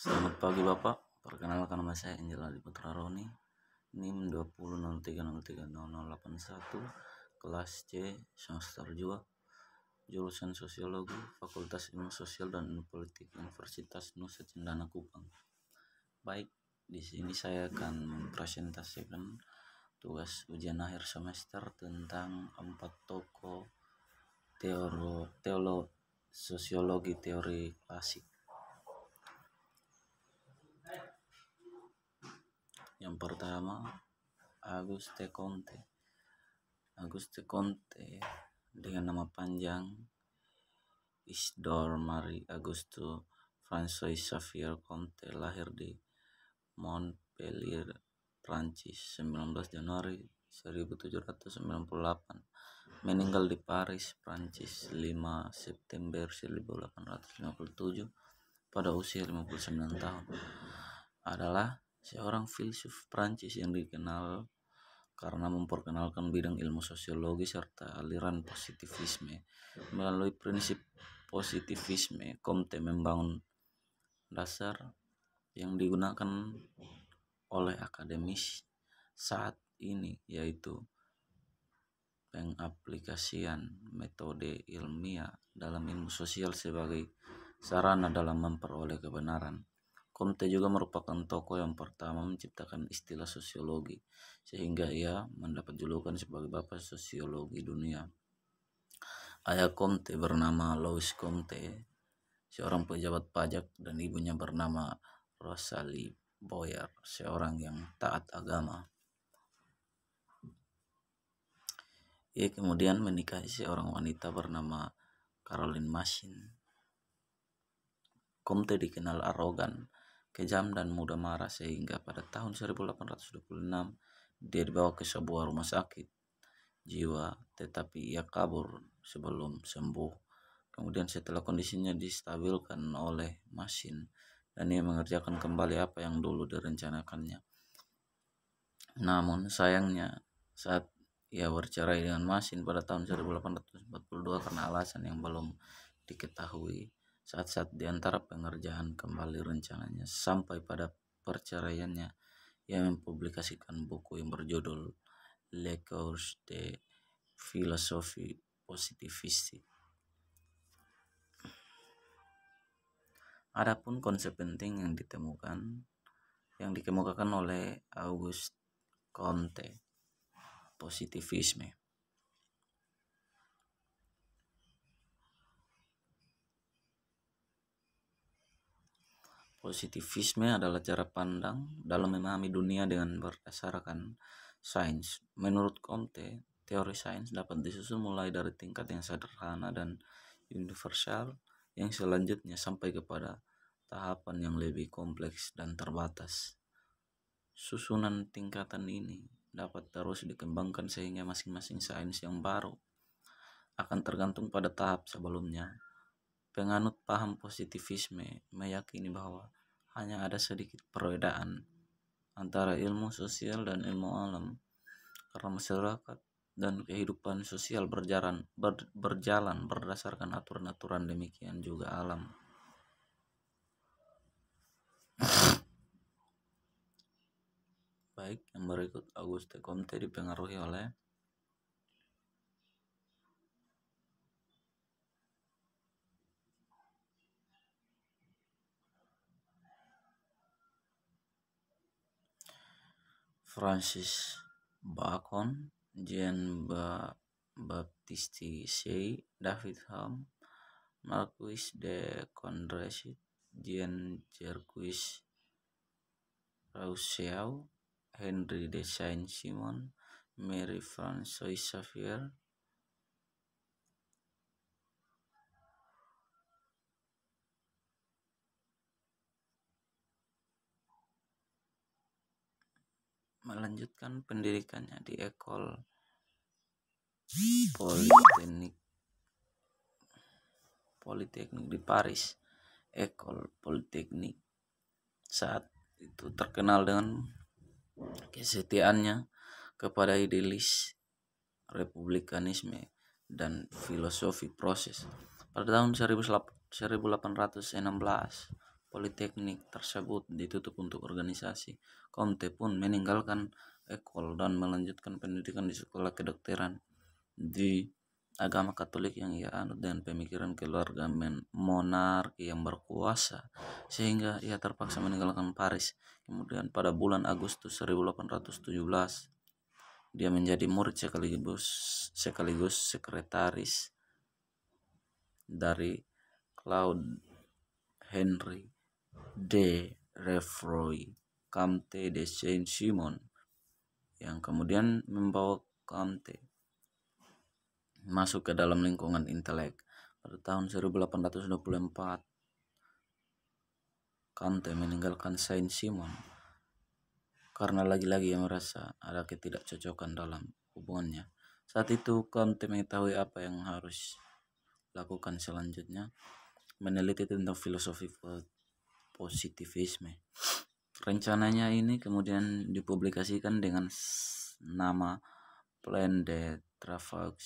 Selamat pagi Bapak, perkenalkan nama saya Angel Adi Putra Roni, NIM 200303081, kelas C, semester 2, jurusan Sosiologi, Fakultas Ilmu Sosial dan Ilmu Politik Universitas Nusa Cendana Kupang. Baik, di sini saya akan mempresentasikan tugas ujian akhir semester tentang empat toko teoro, teolo, sosiologi teori klasik. Yang pertama Aguste Conte. Aguste Conte dengan nama panjang Isdor Marie Augusto François Xavier Conte lahir di Montpellier, Prancis 19 Januari 1798 meninggal di Paris, Prancis 5 September 1857 pada usia 59 tahun adalah seorang filsuf Prancis yang dikenal karena memperkenalkan bidang ilmu sosiologi serta aliran positivisme. Melalui prinsip positivisme, Comte membangun dasar yang digunakan oleh akademis saat ini yaitu pengaplikasian metode ilmiah dalam ilmu sosial sebagai sarana dalam memperoleh kebenaran. Comte juga merupakan tokoh yang pertama menciptakan istilah sosiologi, sehingga ia mendapat julukan sebagai bapak sosiologi dunia. Ayah Comte bernama Louis Comte, seorang pejabat pajak, dan ibunya bernama Rosalie Boyer, seorang yang taat agama. Ia kemudian menikahi seorang wanita bernama Caroline Masin. Comte dikenal arogan kejam dan mudah marah sehingga pada tahun 1826 dia dibawa ke sebuah rumah sakit jiwa tetapi ia kabur sebelum sembuh. Kemudian setelah kondisinya distabilkan oleh mesin dan ia mengerjakan kembali apa yang dulu direncanakannya. Namun sayangnya saat ia bercerai dengan mesin pada tahun 1842 karena alasan yang belum diketahui saat-saat di antara pengerjaan kembali rencananya sampai pada perceraiannya ia mempublikasikan buku yang berjudul Le Cours de Philosophie positiviste*. Adapun konsep penting yang ditemukan yang dikemukakan oleh August Comte positivisme Positivisme adalah cara pandang dalam memahami dunia dengan berdasarkan sains. Menurut Comte, teori sains dapat disusun mulai dari tingkat yang sederhana dan universal yang selanjutnya sampai kepada tahapan yang lebih kompleks dan terbatas. Susunan tingkatan ini dapat terus dikembangkan sehingga masing-masing sains yang baru akan tergantung pada tahap sebelumnya. Penganut paham positivisme meyakini bahwa hanya ada sedikit perbedaan antara ilmu sosial dan ilmu alam karena masyarakat dan kehidupan sosial berjalan ber, berjalan berdasarkan aturan-aturan demikian juga alam. Baik, yang berikut Auguste Comte dipengaruhi oleh Francis Bacon, Jean ba Baptiste Say, David Hume, Marquis de Condorcet, Jean Jacques Rousseau, Henry de Saint-Simon, Mary Frances Xavier, melanjutkan pendidikannya di Ekol Polytechnic Politeknik di Paris. Ekol Polytechnic saat itu terkenal dengan kesetiaannya kepada idealis republikanisme dan filosofi proses. Pada tahun 1816 Politeknik tersebut ditutup untuk organisasi. Conte pun meninggalkan ekol dan melanjutkan pendidikan di sekolah kedokteran di agama Katolik yang ia anut dan pemikiran keluarga men monarki yang berkuasa sehingga ia terpaksa meninggalkan Paris. Kemudian pada bulan Agustus 1817 dia menjadi murid sekaligus sekaligus sekretaris dari Claude Henry de Refroy Comte de Saint-Simon yang kemudian membawa Comte masuk ke dalam lingkungan intelek pada tahun 1824 Comte meninggalkan Saint-Simon karena lagi-lagi yang merasa ada ketidakcocokan dalam hubungannya saat itu Comte mengetahui apa yang harus lakukan selanjutnya meneliti tentang filosofi positivisme. Rencananya ini kemudian dipublikasikan dengan nama Plan de Travaux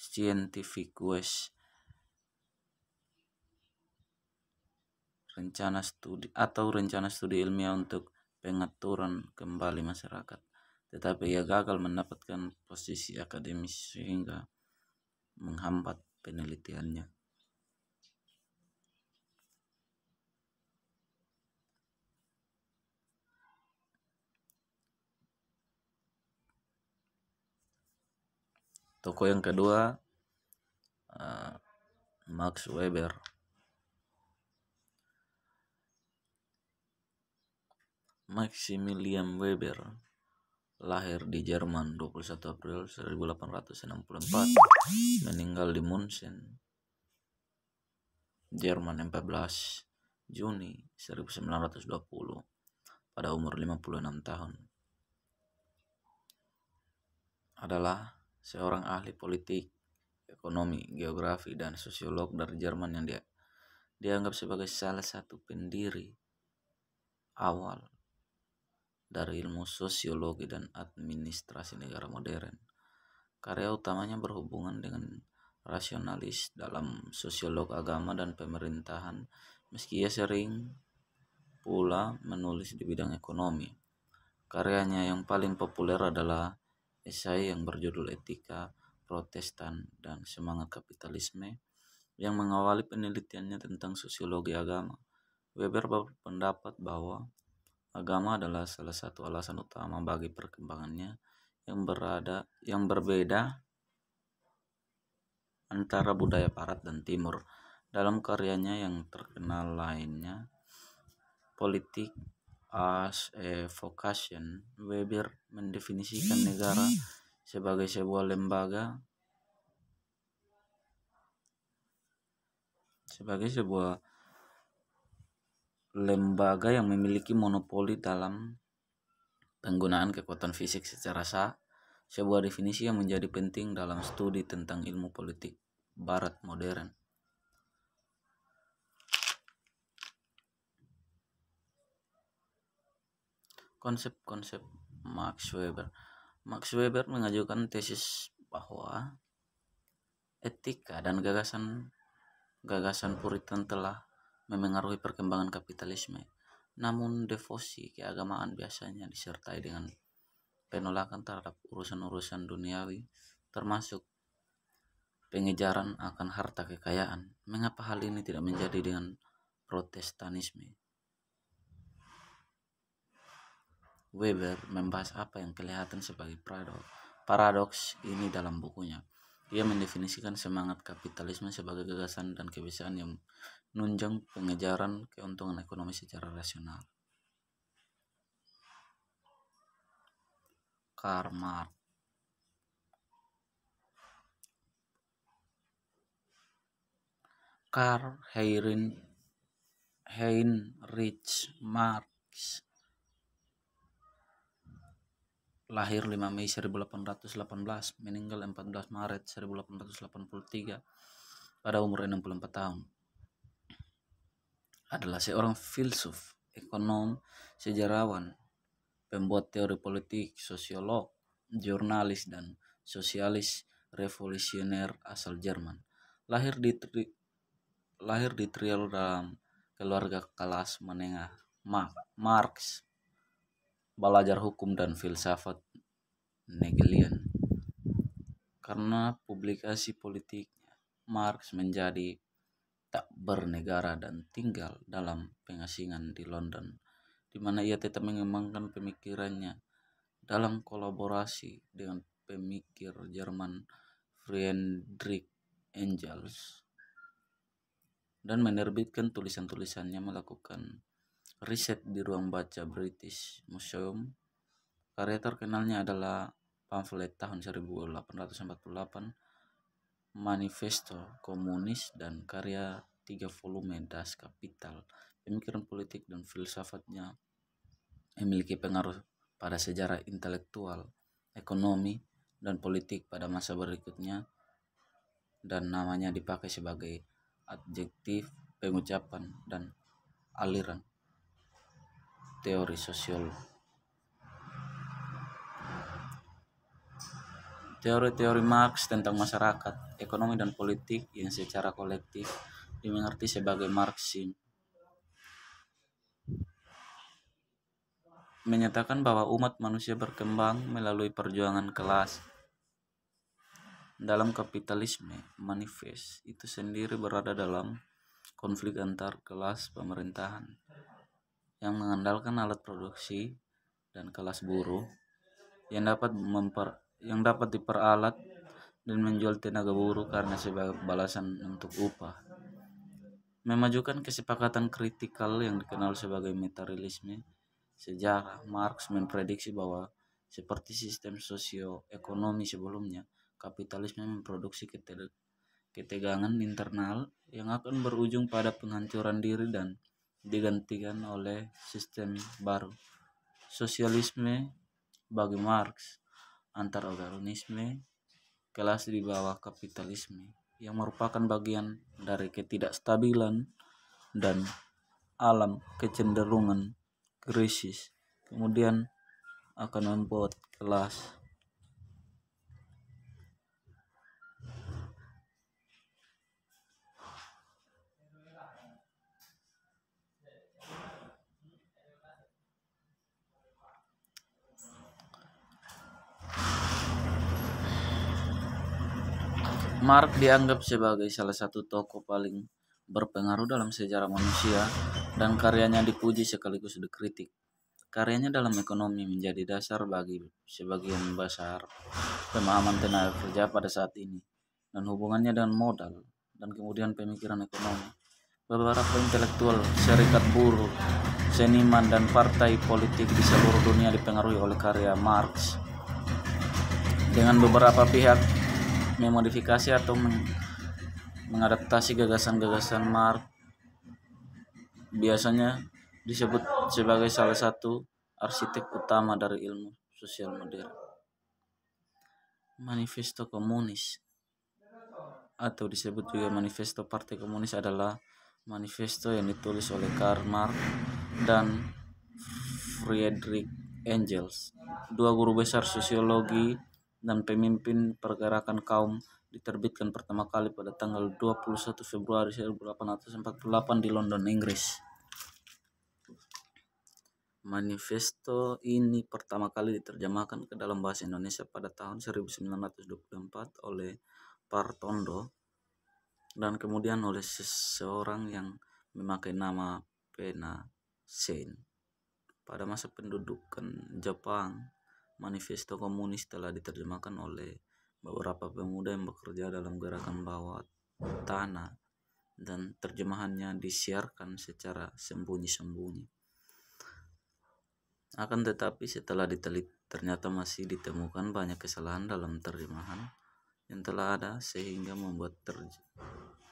Scientifiques rencana studi atau rencana studi ilmiah untuk pengaturan kembali masyarakat tetapi ia gagal mendapatkan posisi akademis sehingga menghambat penelitiannya. Toko yang kedua eh, Max Weber. Maximilian Weber lahir di Jerman 21 April 1864, meninggal di München, Jerman 14 Juni 1920 pada umur 56 tahun. Adalah seorang ahli politik, ekonomi, geografi, dan sosiolog dari Jerman yang dia dianggap sebagai salah satu pendiri awal dari ilmu sosiologi dan administrasi negara modern. Karya utamanya berhubungan dengan rasionalis dalam sosiolog agama dan pemerintahan, meski ia sering pula menulis di bidang ekonomi. Karyanya yang paling populer adalah esai yang berjudul Etika Protestan dan Semangat Kapitalisme yang mengawali penelitiannya tentang sosiologi agama. Weber berpendapat bahwa Agama adalah salah satu alasan utama bagi perkembangannya yang berada yang berbeda antara budaya barat dan timur. Dalam karyanya yang terkenal lainnya, Politik as a Vocation, Weber mendefinisikan negara sebagai sebuah lembaga sebagai sebuah lembaga yang memiliki monopoli dalam penggunaan kekuatan fisik secara sah, sebuah definisi yang menjadi penting dalam studi tentang ilmu politik barat modern. Konsep-konsep Max Weber. Max Weber mengajukan tesis bahwa etika dan gagasan gagasan Puritan telah memengaruhi perkembangan kapitalisme. Namun devosi keagamaan biasanya disertai dengan penolakan terhadap urusan-urusan duniawi termasuk pengejaran akan harta kekayaan. Mengapa hal ini tidak menjadi dengan protestanisme? Weber membahas apa yang kelihatan sebagai paradoks, paradoks ini dalam bukunya. Ia mendefinisikan semangat kapitalisme sebagai gagasan dan kebiasaan yang menunjang pengejaran keuntungan ekonomi secara rasional. Karl Heirin Heinrich Marx lahir 5 Mei 1818, meninggal 14 Maret 1883 pada umur 64 tahun adalah seorang filsuf, ekonom, sejarawan, pembuat teori politik, sosiolog, jurnalis, dan sosialis revolusioner asal Jerman. Lahir di tri, lahir di Trier dalam keluarga kelas menengah Marx belajar hukum dan filsafat Hegelian. Karena publikasi politik Marx menjadi tak bernegara dan tinggal dalam pengasingan di London, di mana ia tetap mengembangkan pemikirannya dalam kolaborasi dengan pemikir Jerman Friedrich Engels dan menerbitkan tulisan-tulisannya melakukan riset di ruang baca British Museum. Karya terkenalnya adalah pamflet tahun 1848 Manifesto Komunis dan karya tiga volume Das Kapital. Pemikiran politik dan filsafatnya memiliki pengaruh pada sejarah intelektual, ekonomi, dan politik pada masa berikutnya dan namanya dipakai sebagai adjektif pengucapan dan aliran teori sosial Teori-teori Marx tentang masyarakat, ekonomi dan politik yang secara kolektif dimengerti sebagai Marxisme menyatakan bahwa umat manusia berkembang melalui perjuangan kelas. Dalam kapitalisme, manifest itu sendiri berada dalam konflik antar kelas pemerintahan yang mengandalkan alat produksi dan kelas buruh yang dapat memper yang dapat diperalat dan menjual tenaga buruh karena sebagai balasan untuk upah. Memajukan kesepakatan kritikal yang dikenal sebagai materialisme sejarah, Marx memprediksi bahwa seperti sistem sosioekonomi sebelumnya, kapitalisme memproduksi ketegangan internal yang akan berujung pada penghancuran diri dan digantikan oleh sistem baru. Sosialisme bagi Marx antarorganisme kelas di bawah kapitalisme yang merupakan bagian dari ketidakstabilan dan alam kecenderungan krisis kemudian akan membuat kelas Mark dianggap sebagai salah satu tokoh paling berpengaruh dalam sejarah manusia dan karyanya dipuji sekaligus dikritik. Karyanya dalam ekonomi menjadi dasar bagi sebagian besar pemahaman tenaga kerja pada saat ini dan hubungannya dengan modal dan kemudian pemikiran ekonomi. Beberapa intelektual, serikat buruh, seniman dan partai politik di seluruh dunia dipengaruhi oleh karya Marx. Dengan beberapa pihak memodifikasi atau men mengadaptasi gagasan-gagasan Marx biasanya disebut sebagai salah satu arsitek utama dari ilmu sosial modern. Manifesto Komunis atau disebut juga Manifesto Partai Komunis adalah manifesto yang ditulis oleh Karl Marx dan Friedrich Engels, dua guru besar sosiologi dan pemimpin pergerakan kaum diterbitkan pertama kali pada tanggal 21 Februari 1848 di London, Inggris. Manifesto ini pertama kali diterjemahkan ke dalam bahasa Indonesia pada tahun 1924 oleh Partondo dan kemudian oleh seseorang yang memakai nama Pena Sen. Pada masa pendudukan Jepang, Manifesto Komunis telah diterjemahkan oleh beberapa pemuda yang bekerja dalam gerakan bawah tanah dan terjemahannya disiarkan secara sembunyi-sembunyi. Akan tetapi setelah diteliti ternyata masih ditemukan banyak kesalahan dalam terjemahan yang telah ada sehingga membuat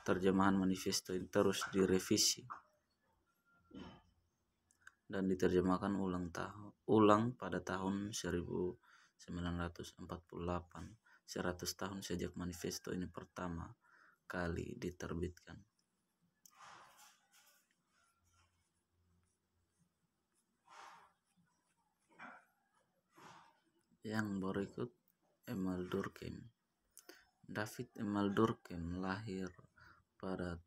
terjemahan manifesto ini terus direvisi dan diterjemahkan ulang tahun ulang pada tahun 1948 100 tahun sejak manifesto ini pertama kali diterbitkan yang berikut Emil Durkheim David Emil Durkheim lahir pada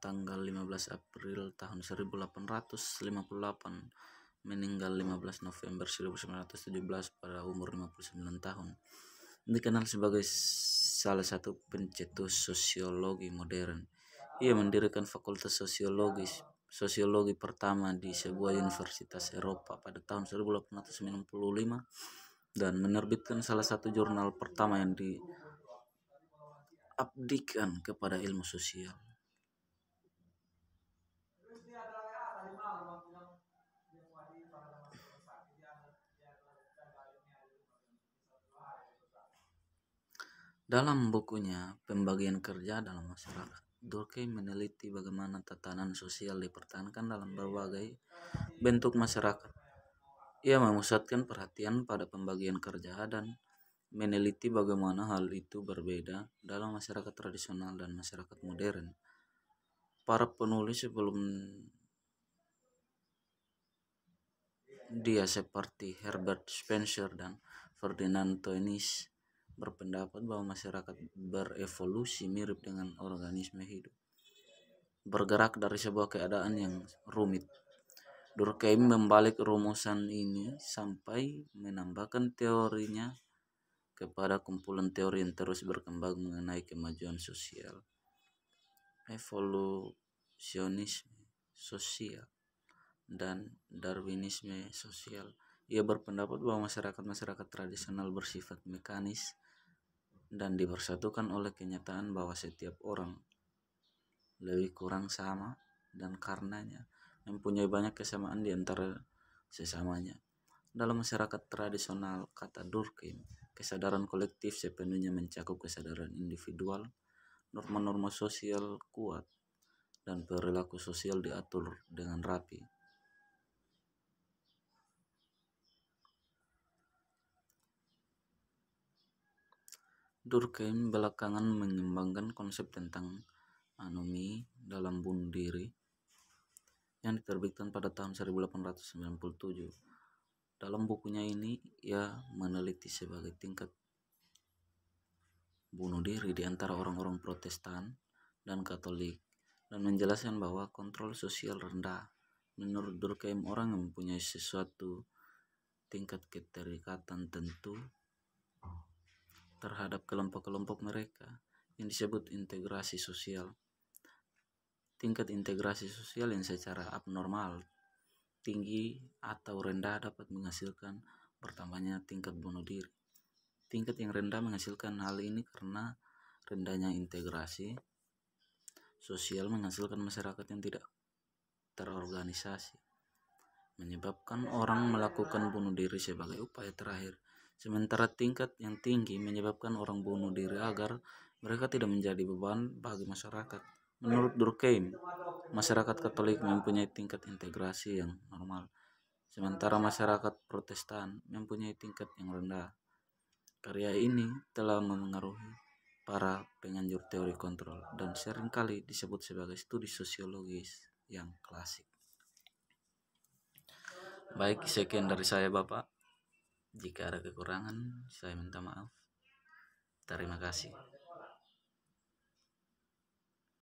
tanggal 15 April tahun 1858 meninggal 15 November 1917 pada umur 59 tahun dikenal sebagai salah satu pencetus sosiologi modern ia mendirikan fakultas sosiologi sosiologi pertama di sebuah universitas Eropa pada tahun 1895 dan menerbitkan salah satu jurnal pertama yang diabdikan kepada ilmu sosial Dalam bukunya Pembagian Kerja dalam Masyarakat, Durkheim meneliti bagaimana tatanan sosial dipertahankan dalam berbagai bentuk masyarakat. Ia memusatkan perhatian pada pembagian kerja dan meneliti bagaimana hal itu berbeda dalam masyarakat tradisional dan masyarakat modern. Para penulis sebelum dia seperti Herbert Spencer dan Ferdinand Toynbee berpendapat bahwa masyarakat berevolusi mirip dengan organisme hidup bergerak dari sebuah keadaan yang rumit. Durkheim membalik rumusan ini sampai menambahkan teorinya kepada kumpulan teori yang terus berkembang mengenai kemajuan sosial. Evolusionisme sosial dan Darwinisme sosial. Ia berpendapat bahwa masyarakat-masyarakat tradisional bersifat mekanis dan dipersatukan oleh kenyataan bahwa setiap orang lebih kurang sama dan karenanya mempunyai banyak kesamaan di antara sesamanya. Dalam masyarakat tradisional, kata Durkheim, kesadaran kolektif sepenuhnya mencakup kesadaran individual, norma-norma sosial kuat, dan perilaku sosial diatur dengan rapi. Durkheim belakangan mengembangkan konsep tentang anomi dalam bunuh diri yang diterbitkan pada tahun 1897. Dalam bukunya ini, ia meneliti sebagai tingkat bunuh diri di antara orang-orang protestan dan katolik dan menjelaskan bahwa kontrol sosial rendah menurut Durkheim orang yang mempunyai sesuatu tingkat keterikatan tentu terhadap kelompok-kelompok mereka yang disebut integrasi sosial. Tingkat integrasi sosial yang secara abnormal tinggi atau rendah dapat menghasilkan bertambahnya tingkat bunuh diri. Tingkat yang rendah menghasilkan hal ini karena rendahnya integrasi sosial menghasilkan masyarakat yang tidak terorganisasi, menyebabkan orang melakukan bunuh diri sebagai upaya terakhir Sementara tingkat yang tinggi menyebabkan orang bunuh diri agar mereka tidak menjadi beban bagi masyarakat. Menurut Durkheim, masyarakat Katolik mempunyai tingkat integrasi yang normal, sementara masyarakat Protestan mempunyai tingkat yang rendah. Karya ini telah memengaruhi para penganjur teori kontrol dan seringkali disebut sebagai studi sosiologis yang klasik. Baik, sekian dari saya, Bapak. Jika ada kekurangan, saya minta maaf. Terima kasih.